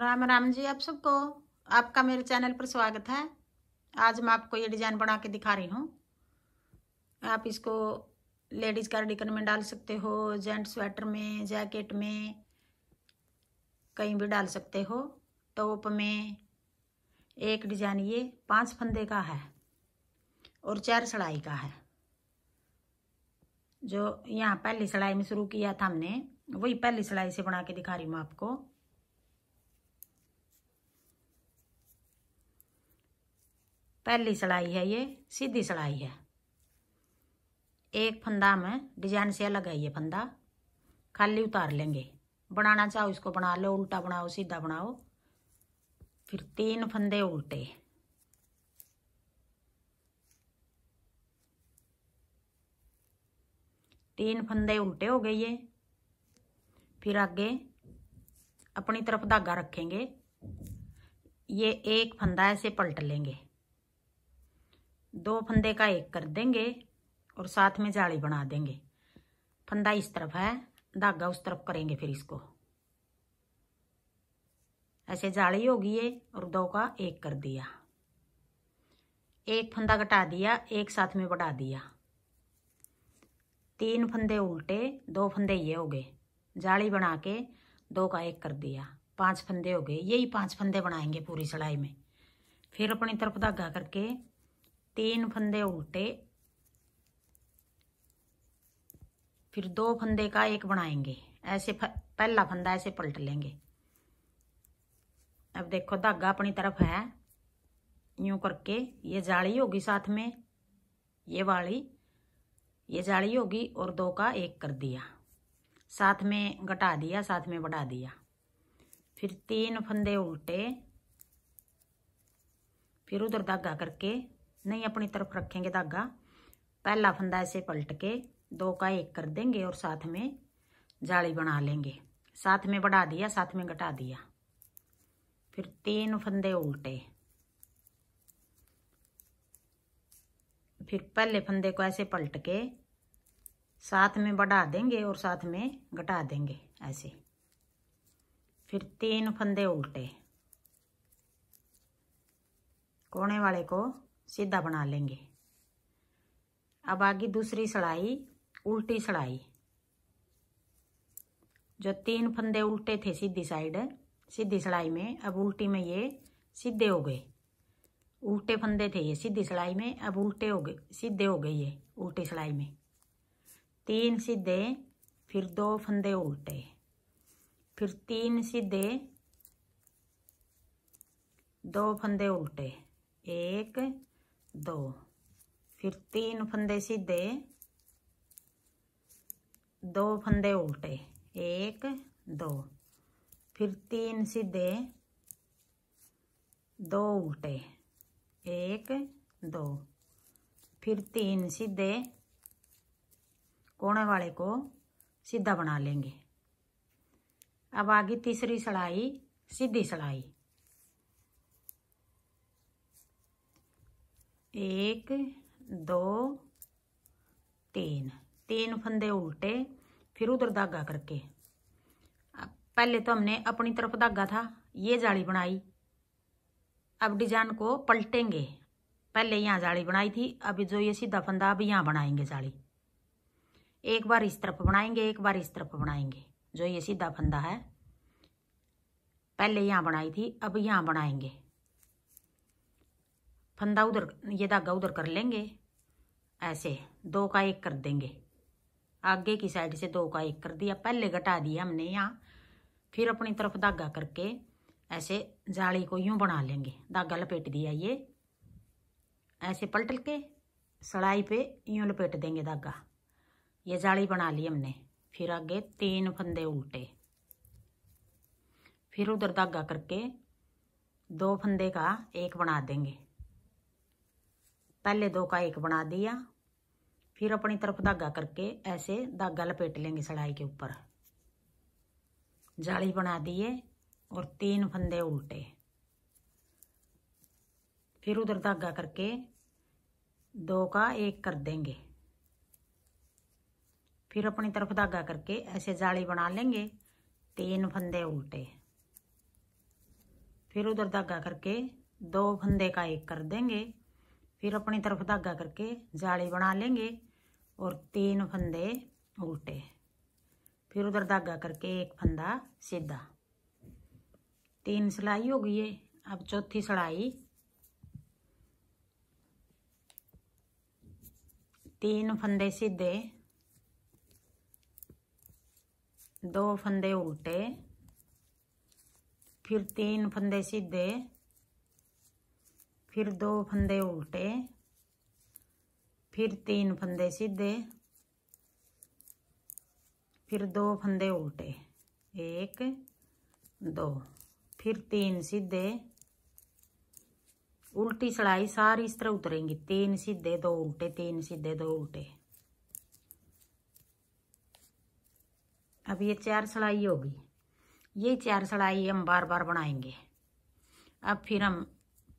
राम राम जी आप सबको आपका मेरे चैनल पर स्वागत है आज मैं आपको ये डिज़ाइन बना के दिखा रही हूँ आप इसको लेडीज़ कार्डिकन में डाल सकते हो जेंट स्वेटर में जैकेट में कहीं भी डाल सकते हो टॉप में एक डिज़ाइन ये पांच फंदे का है और चार सड़ाई का है जो यहाँ पहली सड़ाई में शुरू किया था हमने वही पहली सड़ाई से बना के दिखा रही हूँ आपको पहली सिलाई है ये सीधी सिलाई है एक फंदा में डिजाइन से अलग है ये फंदा खाली उतार लेंगे बनाना चाहो इसको बना लो उल्टा बनाओ सीधा बनाओ फिर तीन फंदे उल्टे तीन फंदे उल्टे हो गए ये फिर आगे अपनी तरफ धागा रखेंगे ये एक फंदा ऐसे पलट लेंगे दो फंदे का एक कर देंगे और साथ में जाली बना देंगे फंदा इस तरफ है धागा उस तरफ करेंगे फिर इसको ऐसे जाली होगी ये और दो का एक कर दिया एक फंदा घटा दिया एक साथ में बढ़ा दिया तीन फंदे उल्टे दो फंदे ये हो गए जाली बना के दो का एक कर दिया पांच फंदे हो गए यही पांच फंदे बनाएंगे पूरी सिलाई में फिर अपनी तरफ धागा करके तीन फंदे उल्टे फिर दो फंदे का एक बनाएंगे ऐसे पहला फंदा ऐसे पलट लेंगे अब देखो धागा अपनी तरफ है यूं करके ये जाली होगी साथ में ये वाली ये जाली होगी और दो का एक कर दिया साथ में घटा दिया साथ में बढ़ा दिया फिर तीन फंदे उल्टे फिर उधर धागा करके नहीं अपनी तरफ रखेंगे धागा पहला फंदा ऐसे पलट के दो का एक कर देंगे और साथ में जाली बना लेंगे साथ में बढ़ा दिया साथ में घटा दिया फिर तीन फंदे उल्टे फिर पहले फंदे को ऐसे पलट के साथ में बढ़ा देंगे और साथ में घटा देंगे ऐसे फिर तीन फंदे उल्टे कोने वाले को सीधा बना लेंगे अब आगे दूसरी सड़ाई उल्टी सड़ाई जो तीन फंदे उल्टे थे सीधी साइड सीधी सड़ाई में अब उल्टी में ये सीधे हो गए उल्टे फंदे थे ये सीधी सड़ाई में अब उल्टे हो गए सीधे हो गए ये उल्टी सड़ाई में तीन सीधे फिर दो फंदे उल्टे फिर तीन सीधे दो फंदे उल्टे एक दो फिर तीन फंदे सीधे दो फंदे उल्टे एक दो फिर तीन सीधे दो उल्टे एक दो फिर तीन सीधे कोने वाले को सीधा बना लेंगे अब आगे तीसरी सड़ाई सीधी सड़ाई एक दो तीन तीन फंदे उल्टे फिर उधर धागा करके पहले तो हमने अपनी तरफ धागा था ये जाली बनाई अब डिजाइन को पलटेंगे पहले यहाँ जाली बनाई थी अभी जो ये सीधा फंदा अब यहाँ बनाएंगे जाली एक बार इस तरफ बनाएंगे एक बार इस तरफ बनाएंगे जो ये सीधा फंदा है पहले यहाँ बनाई थी अब यहाँ बनाएंगे फंदा उधर ये धागा उधर कर लेंगे ऐसे दो का एक कर देंगे आगे की साइड से दो का एक कर दिया पहले घटा दिया हमने यहाँ फिर अपनी तरफ धागा करके ऐसे जाली को यूं बना लेंगे धागा लपेट दिया ये ऐसे पलट के सड़ाई पे यूं लपेट देंगे धागा ये जाली बना ली हमने फिर आगे तीन फंदे उल्टे फिर उधर धागा करके दो फंदे का एक बना देंगे पहले दो का एक बना दिया फिर अपनी तरफ धागा करके ऐसे धागा लपेट लेंगे सड़ाई के ऊपर जाली बना दिए और तीन फंदे उल्टे फिर उधर धागा करके दो का एक कर देंगे फिर अपनी तरफ धागा करके ऐसे जाली बना लेंगे तीन फंदे उल्टे फिर उधर धागा करके दो फंदे का एक कर देंगे फिर अपनी तरफ धागा करके जाली बना लेंगे और तीन फंदे उल्टे फिर उधर धागा करके एक फंदा सीधा तीन सिलाई हो गई है अब चौथी सिलाई तीन फंदे सीधे दो फंदे उल्टे फिर तीन फंदे सीधे फिर दो फंदे उल्टे फिर तीन फंदे सीधे फिर दो फंदे उल्टे एक दो फिर तीन सीधे उल्टी सड़ाई सारी इस तरह उतरेंगी तीन सीधे दो उल्टे तीन सीधे दो उल्टे अब ये चार सड़ाई होगी ये चार सड़ाई हम बार बार बनाएंगे अब फिर हम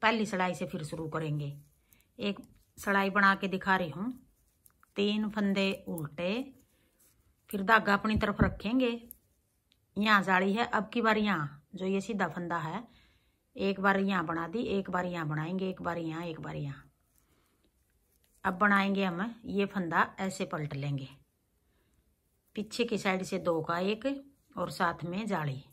पहली सड़ाई से फिर शुरू करेंगे एक सड़ाई बना के दिखा रही हूँ तीन फंदे उल्टे फिर धागा अपनी तरफ रखेंगे यहाँ जाड़ी है अब की बार यहाँ जो ये सीधा फंदा है एक बार यहाँ बना दी एक बार यहाँ बनाएंगे एक बार यहाँ एक बार यहाँ अब बनाएंगे हम ये फंदा ऐसे पलट लेंगे पीछे की साइड से दो का एक और साथ में जाली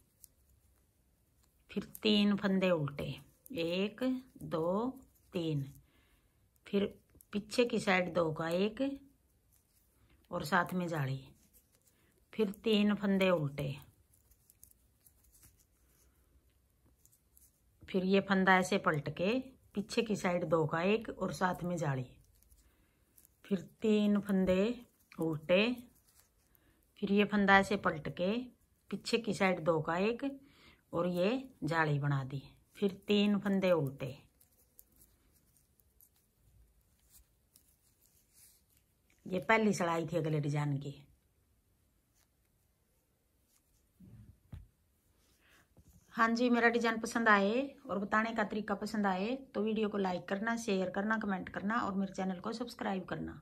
फिर तीन फंदे उल्टे एक दो तीन फिर पीछे की साइड दो का एक और साथ में जाली फिर तीन फंदे उल्टे फिर ये फंदा ऐसे पलट के पीछे की साइड दो का एक और साथ में जाली फिर तीन फंदे उल्टे फिर ये फंदा ऐसे पलट के पीछे की साइड दो का एक और ये जाली बना दी फिर तीन फंदे उल्टे ये पहली सिलाई थी अगले डिजाइन की हाँ जी मेरा डिजाइन पसंद आए और बताने का तरीका पसंद आए तो वीडियो को लाइक करना शेयर करना कमेंट करना और मेरे चैनल को सब्सक्राइब करना